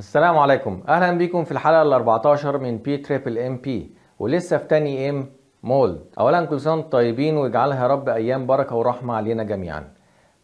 السلام عليكم اهلا بيكم في الحلقه ال 14 من بي تريبل ام بي ولسه في تاني ام مولد اولا كل سنه طيبين واجعلها يا رب ايام بركه ورحمه علينا جميعا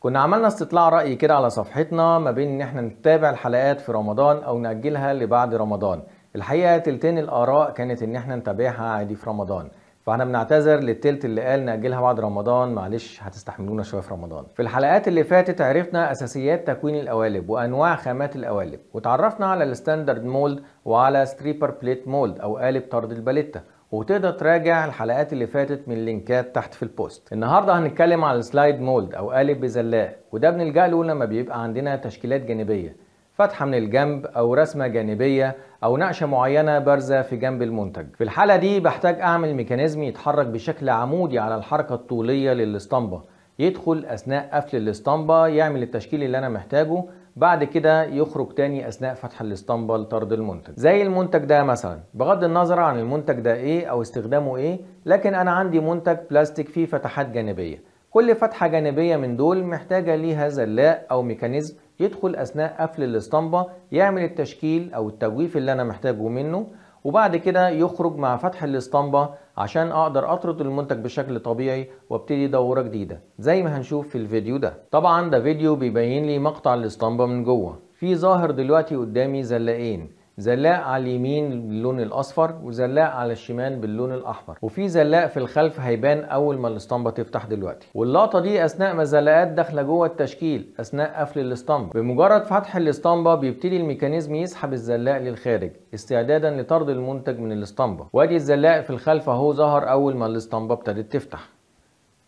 كنا عملنا استطلاع راي كده على صفحتنا ما بين ان احنا نتابع الحلقات في رمضان او ناجلها لبعد رمضان الحقيقه تلتين الاراء كانت ان احنا نتابعها عادي في رمضان فاحنا بنعتذر للتلت اللي قال ناجلها بعد رمضان معلش هتستحملونا شويه في رمضان في الحلقات اللي فاتت عرفنا اساسيات تكوين القوالب وانواع خامات القوالب وتعرفنا على الستاندرد مولد وعلى ستريبر بليت مولد او قالب طرد الباليتا وتقدر تراجع الحلقات اللي فاتت من اللينكات تحت في البوست النهارده هنتكلم على السلايد مولد او قالب بزلاق وده بنلجأ له لما بيبقى عندنا تشكيلات جانبيه فتحة من الجنب أو رسمة جانبية أو نقشة معينة بارزة في جنب المنتج في الحالة دي بحتاج أعمل ميكانيزم يتحرك بشكل عمودي على الحركة الطولية للاسطمبة يدخل أثناء قفل الاسطمبة يعمل التشكيل اللي أنا محتاجه بعد كده يخرج تاني اثناء فتح الاسطمبه لطرد المنتج زي المنتج ده مثلا بغض النظر عن المنتج ده ايه او استخدامه ايه لكن انا عندي منتج بلاستيك فيه فتحات جانبيه كل فتحة جانبية من دول محتاجة ليها زلاق أو ميكانيزم يدخل أثناء قفل الاسطمبة يعمل التشكيل أو التجويف اللي أنا محتاجه منه وبعد كده يخرج مع فتح الاسطمبة عشان أقدر أطرد المنتج بشكل طبيعي وابتدي دورة جديدة زي ما هنشوف في الفيديو ده طبعا ده فيديو بيبين لي مقطع الاسطمبة من جوه في ظاهر دلوقتي قدامي زلاقين زلاق على اليمين باللون الاصفر وزلاق على الشمال باللون الاحمر وفي زلاق في الخلف هيبان اول ما الاسطمبه تفتح دلوقتي واللقطه دي اثناء ما الزلاقات داخله جوه التشكيل اثناء قفل الاسطمبه بمجرد فتح الاسطمبه بيبتدي الميكانيزم يسحب الزلاق للخارج استعدادا لطرد المنتج من الاسطمبه وادي الزلاق في الخلف اهو ظهر اول ما الاسطمبه ابتدت تفتح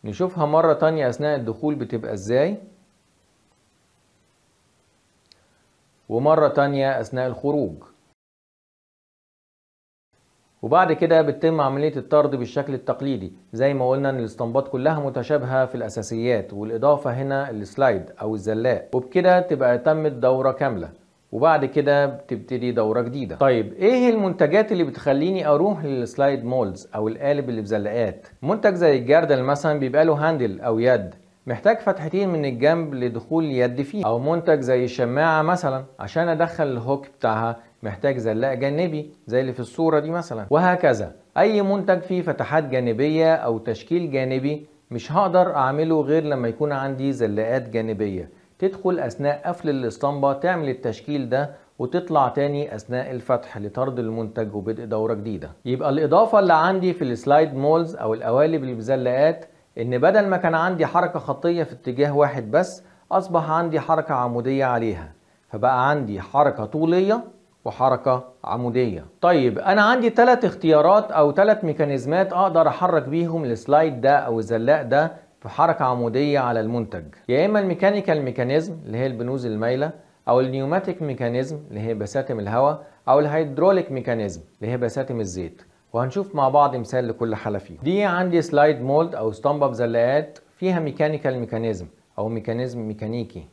نشوفها مره تانية اثناء الدخول بتبقى ازاي ومرة تانية أثناء الخروج وبعد كده بتتم عملية الطرد بالشكل التقليدي زي ما قلنا ان الاستنباط كلها متشابهة في الاساسيات والاضافة هنا السلايد او الزلاق وبكده تبقى تمت دورة كاملة وبعد كده بتبتدي دورة جديدة طيب ايه المنتجات اللي بتخليني اروح للسلايد مولز او القالب اللي بزلقات منتج زي الجردل مثلا بيبقى له هاندل او يد محتاج فتحتين من الجنب لدخول اليد فيه او منتج زي الشماعه مثلا عشان ادخل الهوك بتاعها محتاج زلاق جانبي زي اللي في الصوره دي مثلا وهكذا اي منتج فيه فتحات جانبيه او تشكيل جانبي مش هقدر اعمله غير لما يكون عندي زلاقات جانبيه تدخل اثناء قفل الاسطمبه تعمل التشكيل ده وتطلع تاني اثناء الفتح لطرد المنتج وبدء دوره جديده يبقى الاضافه اللي عندي في السلايد مولز او القوالب اللي بزلاقات ان بدل ما كان عندي حركة خطية في اتجاه واحد بس اصبح عندي حركة عمودية عليها فبقى عندي حركة طولية وحركة عمودية طيب انا عندي ثلاث اختيارات او ثلاث ميكانيزمات اقدر احرك بيهم السلايد ده او الزلاق ده في حركة عمودية على المنتج يا اما الميكانيكال ميكانيزم اللي هي البنوز المايلة او النيوماتيك ميكانيزم اللي هي بساتم الهواء او الهيدروليك ميكانيزم اللي هي بساتم الزيت وهنشوف مع بعض مثال لكل حالة فيهم دي عندي سلايد مولد أو اسطمبة بزلاقات فيها ميكانيكال ميكانيزم أو ميكانيزم ميكانيكي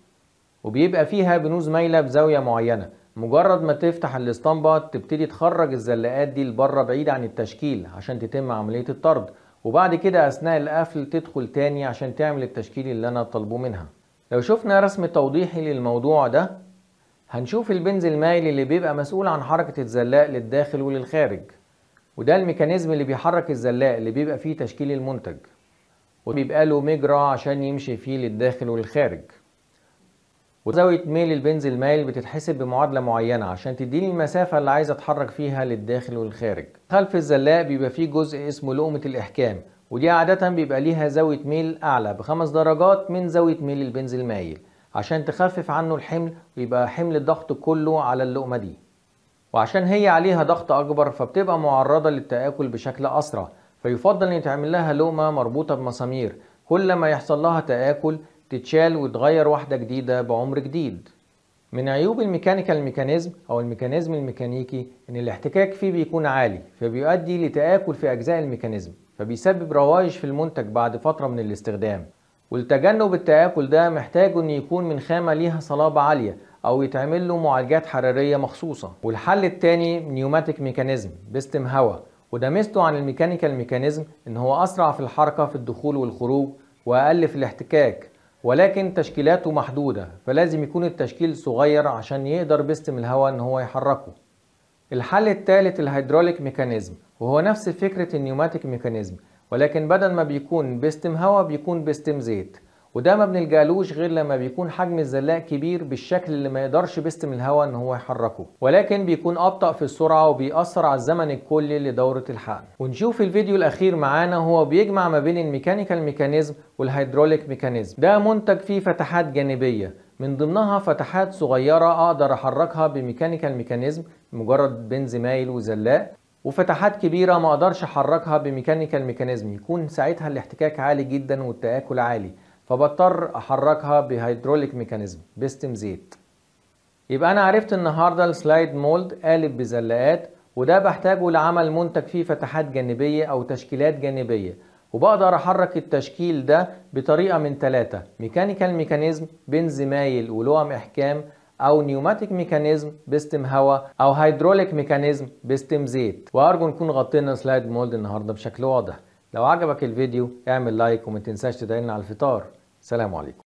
وبيبقى فيها بنوز مايلة بزاوية معينة مجرد ما تفتح الاسطمبة تبتدي تخرج الزلاقات دي لبره بعيد عن التشكيل عشان تتم عملية الطرد وبعد كده أثناء القفل تدخل تاني عشان تعمل التشكيل اللي أنا طالبه منها لو شفنا رسم توضيحي للموضوع ده هنشوف البنز المايل اللي بيبقى مسؤول عن حركة الزلاق للداخل وللخارج وده الميكانيزم اللي بيحرك الزلاق اللي بيبقى فيه تشكيل المنتج وبيبقى له مجرى عشان يمشي فيه للداخل وللخارج وزاوية ميل البنزل مايل بتتحسب بمعادلة معينة عشان تديني المسافة اللي عايز اتحرك فيها للداخل والخارج خلف الزلاق بيبقى فيه جزء اسمه لقمة الإحكام ودي عادة بيبقى ليها زاوية ميل أعلى بخمس درجات من زاوية ميل البنزل مايل عشان تخفف عنه الحمل ويبقى حمل الضغط كله على اللقمة دي وعشان هي عليها ضغط أكبر فبتبقى معرضة للتآكل بشكل أسرع فيفضل أن يتعمل لها لومه مربوطة بمسامير كل ما يحصل لها تآكل تتشال وتغير واحدة جديدة بعمر جديد من عيوب الميكانيكال ميكانيزم أو الميكانيزم الميكانيكي إن الاحتكاك فيه بيكون عالي فبيؤدي لتآكل في أجزاء الميكانيزم فبيسبب روايش في المنتج بعد فترة من الاستخدام ولتجنب التآكل ده محتاج إن يكون من خامة ليها صلابة عالية او يتعمل له معالجات حراريه مخصوصه والحل الثاني نيوماتيك ميكانيزم بيستم هواء وده ميزته عن الميكانيكال ميكانيزم ان هو اسرع في الحركه في الدخول والخروج واقل في الاحتكاك ولكن تشكيلاته محدوده فلازم يكون التشكيل صغير عشان يقدر بيستم الهواء ان هو يحركه الحل الثالث الهيدروليك ميكانيزم وهو نفس فكره النيوماتيك ميكانيزم ولكن بدل ما بيكون بيستم هواء بيكون بيستم زيت وده ما بنلجالوش غير لما بيكون حجم الزلاق كبير بالشكل اللي ما يقدرش بيستم الهواء ان هو يحركه ولكن بيكون ابطا في السرعه وبيأثر على الزمن الكلي لدوره الحقن ونشوف الفيديو الاخير معانا هو بيجمع ما بين الميكانيكال ميكانيزم والهيدروليك ميكانيزم ده منتج فيه فتحات جانبيه من ضمنها فتحات صغيره اقدر احركها بميكانيكال ميكانيزم مجرد بنز مايل وزلاق وفتحات كبيره ما اقدرش احركها بميكانيكال ميكانيزم يكون ساعتها الاحتكاك عالي جدا والتآكل عالي فبضطر احركها بهيدروليك ميكانيزم بيستم زيت يبقى انا عرفت النهارده السلايد مولد قالب بزلاقات وده بحتاجه لعمل منتج فيه فتحات جانبيه او تشكيلات جانبيه وبقدر احرك التشكيل ده بطريقه من ثلاثه ميكانيكال ميكانيزم بنز مايل ولوام احكام او نيوماتيك ميكانيزم بيستم هواء او هيدروليك ميكانيزم بيستم زيت وارجو نكون غطينا سلايد مولد النهارده بشكل واضح لو عجبك الفيديو اعمل لايك وما تنساش تدعيلنا على الفطار سلام عليكم